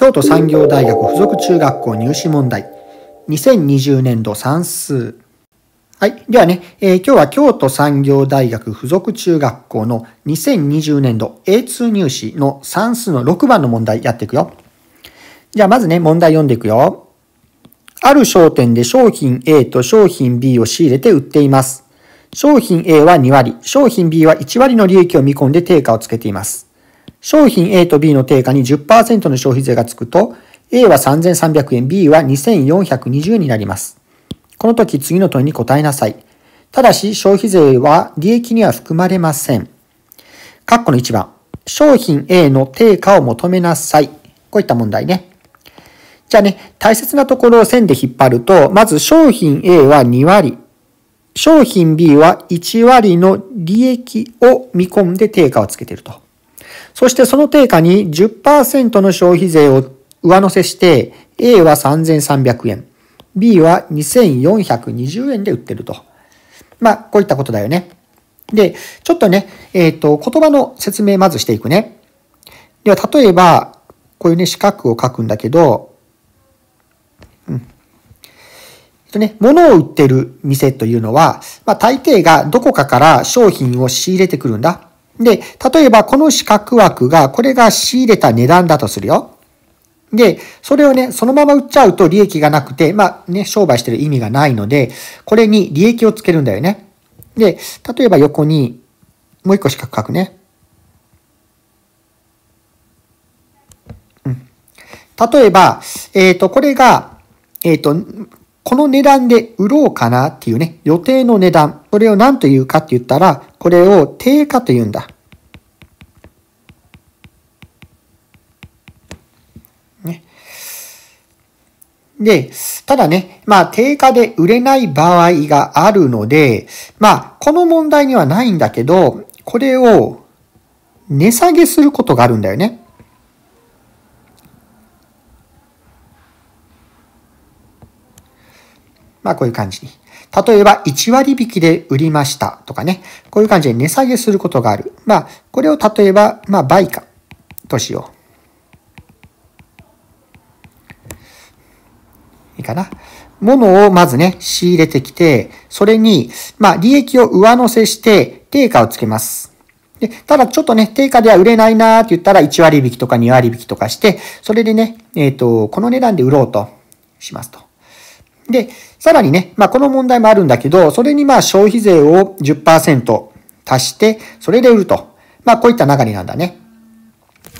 京都産業大学附属中学校入試問題。2020年度算数。はい。ではね、えー、今日は京都産業大学附属中学校の2020年度 A2 入試の算数の6番の問題やっていくよ。じゃあまずね、問題読んでいくよ。ある商店で商品 A と商品 B を仕入れて売っています。商品 A は2割、商品 B は1割の利益を見込んで定価をつけています。商品 A と B の定価に10%の消費税がつくと、A は3300円、B は2420円になります。この時次の問いに答えなさい。ただし消費税は利益には含まれません。カッコの1番。商品 A の定価を求めなさい。こういった問題ね。じゃあね、大切なところを線で引っ張ると、まず商品 A は2割、商品 B は1割の利益を見込んで定価をつけていると。そしてその定価に10%の消費税を上乗せして、A は3300円、B は2420円で売ってると。まあ、こういったことだよね。で、ちょっとね、えっ、ー、と、言葉の説明まずしていくね。では、例えば、こういうね、四角を書くんだけど、うん。とね、物を売ってる店というのは、まあ、大抵がどこかから商品を仕入れてくるんだ。で、例えばこの四角枠が、これが仕入れた値段だとするよ。で、それをね、そのまま売っちゃうと利益がなくて、まあね、商売してる意味がないので、これに利益をつけるんだよね。で、例えば横に、もう一個四角書くね。うん。例えば、えっ、ー、と、これが、えっ、ー、と、この値段で売ろうかなっていうね、予定の値段。これを何と言うかって言ったら、これを定価と言うんだ。ね。で、ただね、まあ、定価で売れない場合があるので、まあ、この問題にはないんだけど、これを値下げすることがあるんだよね。まあこういう感じに。例えば1割引きで売りましたとかね。こういう感じで値下げすることがある。まあこれを例えば、まあ売価としよう。いいかな。物をまずね、仕入れてきて、それに、まあ利益を上乗せして、定価をつけます。で、ただちょっとね、定価では売れないなーって言ったら1割引きとか2割引きとかして、それでね、えっ、ー、と、この値段で売ろうとしますと。で、さらにね、まあ、この問題もあるんだけど、それにまあ消費税を10%足して、それで売ると。まあ、こういった流れなんだね。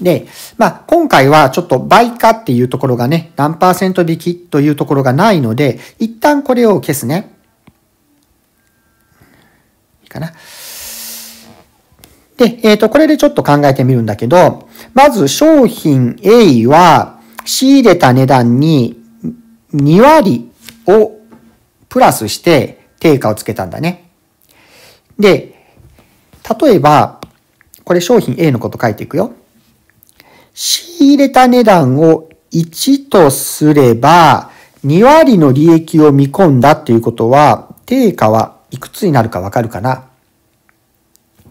で、まあ、今回はちょっと倍価っていうところがね、何パーセント引きというところがないので、一旦これを消すね。いいかな。で、えっ、ー、と、これでちょっと考えてみるんだけど、まず商品 A は仕入れた値段に2割プラスして定価をつけたんだね。で、例えば、これ商品 A のこと書いていくよ。仕入れた値段を1とすれば、2割の利益を見込んだっていうことは、定価はいくつになるかわかるかな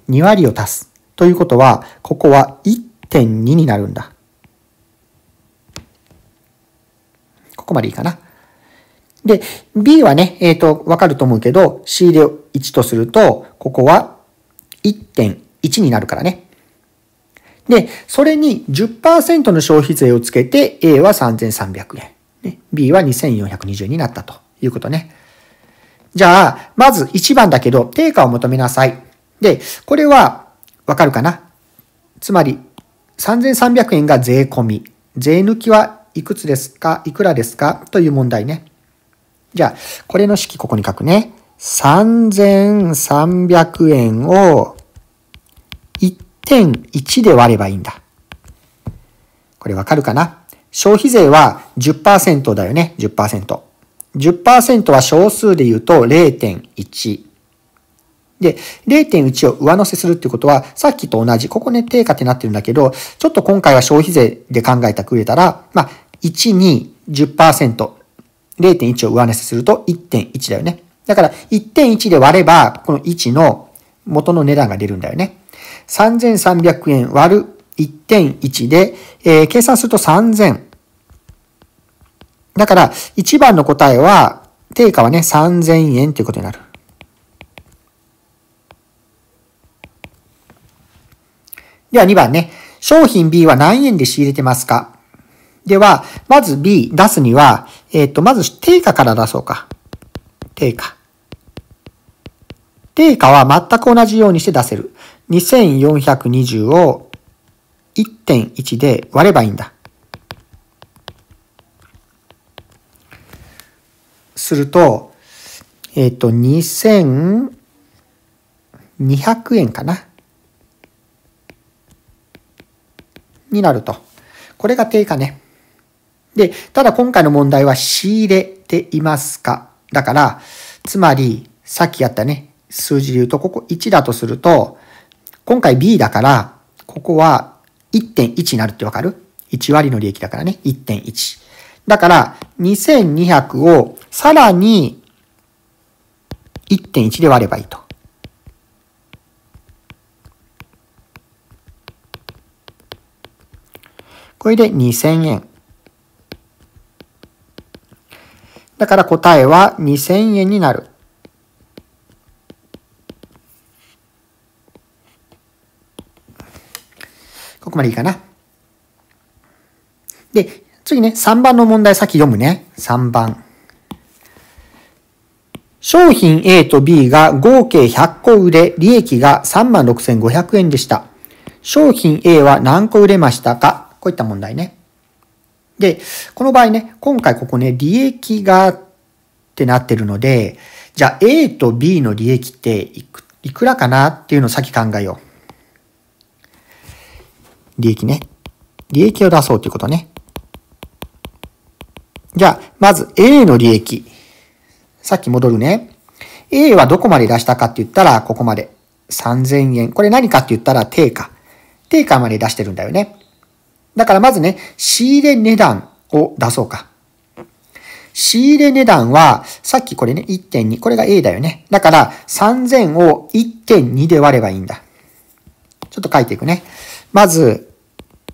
?2 割を足す。ということは、ここは1.2になるんだ。ここまでいいかな。で、B はね、えっ、ー、と、わかると思うけど、仕入れを1とすると、ここは1.1になるからね。で、それに10%の消費税をつけて、A は3300円、ね、B は2420円になったということね。じゃあ、まず1番だけど、定価を求めなさい。で、これは、わかるかなつまり、3300円が税込み。税抜きはいくつですかいくらですかという問題ね。じゃあ、これの式ここに書くね。3300円を1.1で割ればいいんだ。これわかるかな消費税は10%だよね。10%。10%は小数で言うと0.1。で、0.1を上乗せするってことは、さっきと同じ、ここね、定価ってなってるんだけど、ちょっと今回は消費税で考えたくれたら、まあ、1、2、10%、0.1を上乗せすると1.1だよね。だから1.1で割れば、この1の元の値段が出るんだよね。3300円割る1.1で、えー、計算すると3000。だから、1番の答えは、定価はね、3000円ということになる。では2番ね。商品 B は何円で仕入れてますかでは、まず B 出すには、えっ、ー、と、まず定価から出そうか。定価。定価は全く同じようにして出せる。2420を1.1で割ればいいんだ。すると、えっ、ー、と、2200円かな。になると。これが定価ね。で、ただ今回の問題は仕入れていますかだから、つまり、さっきやったね、数字で言うと、ここ1だとすると、今回 B だから、ここは1.1になるってわかる ?1 割の利益だからね、1.1。だから、2200をさらに1.1で割ればいいと。これで2000円。だから答えは2000円になる。ここまでいいかな。で、次ね、3番の問題先読むね。3番。商品 A と B が合計100個売れ、利益が36,500円でした。商品 A は何個売れましたかこういった問題ね。で、この場合ね、今回ここね、利益がってなってるので、じゃあ A と B の利益っていくいくらかなっていうのを先考えよう。利益ね。利益を出そうということね。じゃあ、まず A の利益。さっき戻るね。A はどこまで出したかって言ったら、ここまで。3000円。これ何かって言ったら定価。定価まで出してるんだよね。だからまずね、仕入れ値段を出そうか。仕入れ値段は、さっきこれね、1.2。これが A だよね。だから、3000を1.2で割ればいいんだ。ちょっと書いていくね。まず、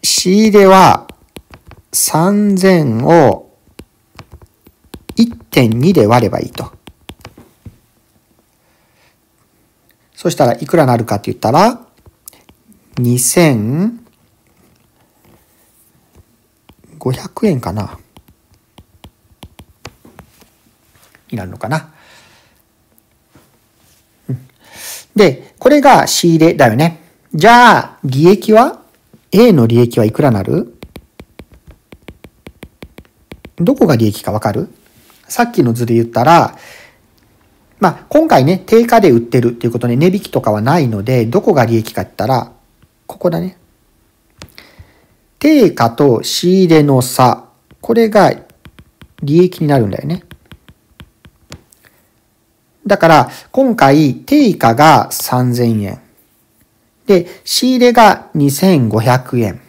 仕入れは、3000を1.2で割ればいいと。そしたらいくらなるかって言ったら、2000 500円かなになるのかな。うん、で、これが仕入れだよね。じゃあ、利益は ?A の利益はいくらなるどこが利益かわかるさっきの図で言ったら、まあ、今回ね、定価で売ってるっていうことで、値引きとかはないので、どこが利益かって言ったら、ここだね。定価と仕入れの差。これが利益になるんだよね。だから、今回、定価が3000円。で、仕入れが2500円。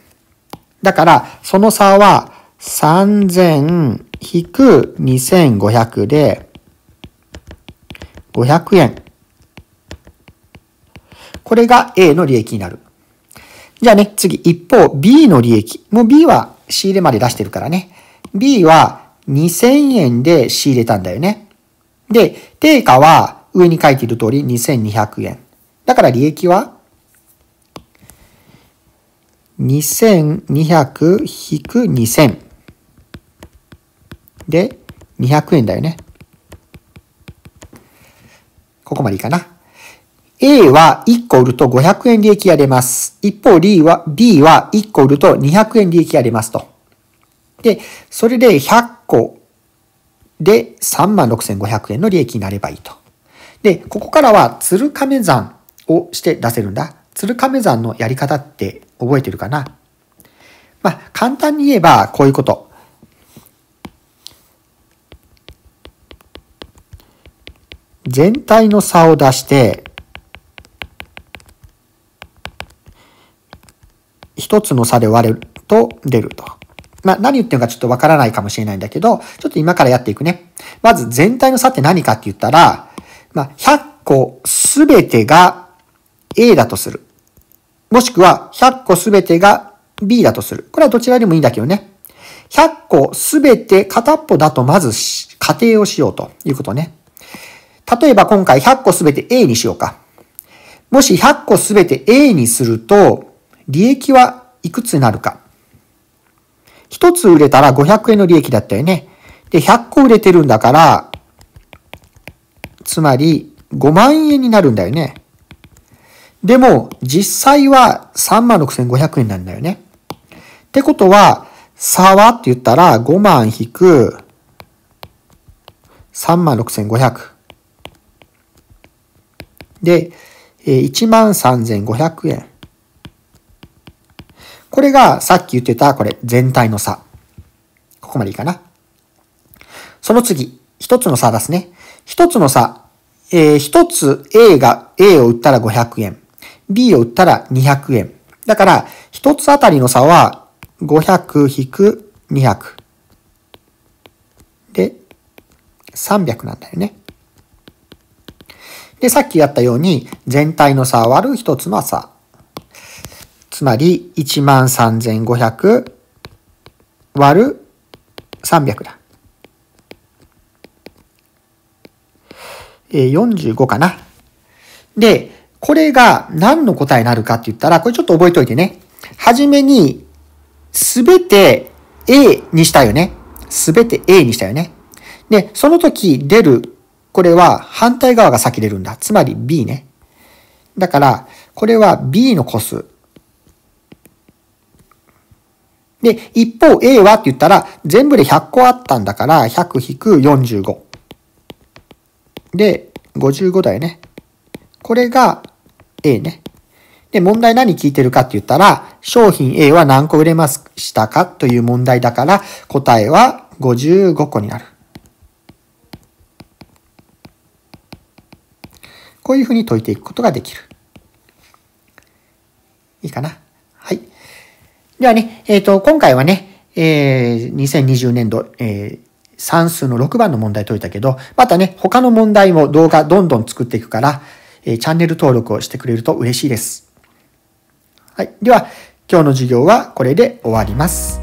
だから、その差は3000引く2500で、500円。これが A の利益になる。じゃあね、次、一方、B の利益。もう B は仕入れまで出してるからね。B は2000円で仕入れたんだよね。で、定価は上に書いている通り2200円。だから利益は2200引く2000で200円だよね。ここまでいいかな。A は1個売ると500円利益が出ます。一方 D は、B は1個売ると200円利益が出ますと。で、それで100個で36,500円の利益になればいいと。で、ここからは鶴亀算をして出せるんだ。鶴亀算のやり方って覚えてるかなまあ、簡単に言えばこういうこと。全体の差を出して、一つの差で割れると出ると。まあ、何言ってるかちょっとわからないかもしれないんだけど、ちょっと今からやっていくね。まず全体の差って何かって言ったら、まあ、100個すべてが A だとする。もしくは100個すべてが B だとする。これはどちらでもいいんだけどね。100個すべて片っぽだとまず仮定をしようということね。例えば今回100個すべて A にしようか。もし100個すべて A にすると、利益はいくつになるか。一つ売れたら500円の利益だったよね。で、100個売れてるんだから、つまり5万円になるんだよね。でも、実際は3万6500円なんだよね。ってことは、差はって言ったら5万引く3万6500。で、1万3500円。これがさっき言ってた、これ、全体の差。ここまでいいかな。その次、一つの差ですね。一つの差。えー、一つ A が、A を売ったら500円。B を売ったら200円。だから、一つあたりの差は、500引く200。で、300なんだよね。で、さっきやったように、全体の差割る一つの差。つまり13,500割る300だ。えー、45かな。で、これが何の答えになるかって言ったら、これちょっと覚えておいてね。はじめに、すべて A にしたよね。すべて A にしたよね。で、その時出る、これは反対側が先出るんだ。つまり B ね。だから、これは B の個数。で、一方 A はって言ったら、全部で100個あったんだから、100-45。で、55だよね。これが A ね。で、問題何聞いてるかって言ったら、商品 A は何個売れましたかという問題だから、答えは55個になる。こういうふうに解いていくことができる。いいかな。ではね、えっ、ー、と、今回はね、えー、2020年度、えー、算数の6番の問題解いたけど、またね、他の問題も動画どんどん作っていくから、えー、チャンネル登録をしてくれると嬉しいです。はい。では、今日の授業はこれで終わります。